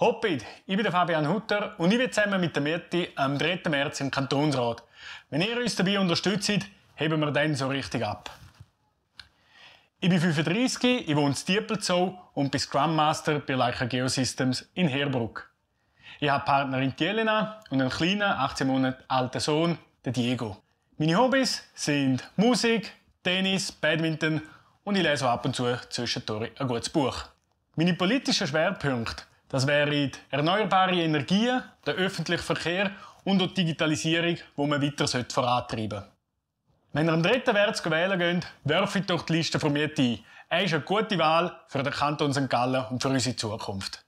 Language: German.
Hoppit, ich bin der Fabian Hutter und ich bin zusammen mit der Mirti am 3. März im Kantonsrat. Wenn ihr uns dabei unterstützt, heben wir dann so richtig ab. Ich bin 35, ich wohne in Stiepelzow und bin Scrum Master bei Leica Geosystems in Herbruck. Ich habe Partnerin Jelena und einen kleinen, 18 Monate alten Sohn, den Diego. Meine Hobbys sind Musik, Tennis, Badminton und ich lese ab und zu zwischendurch ein gutes Buch. Meine politischen Schwerpunkte das wären erneuerbare Energien, der öffentliche Verkehr und auch die Digitalisierung, wo man weiter vorantreiben sollte. Wenn ihr am dritten Wert wählen geht, werft doch die Liste von mir ein. Er ist eine gute Wahl für den Kanton St. Gallen und für unsere Zukunft.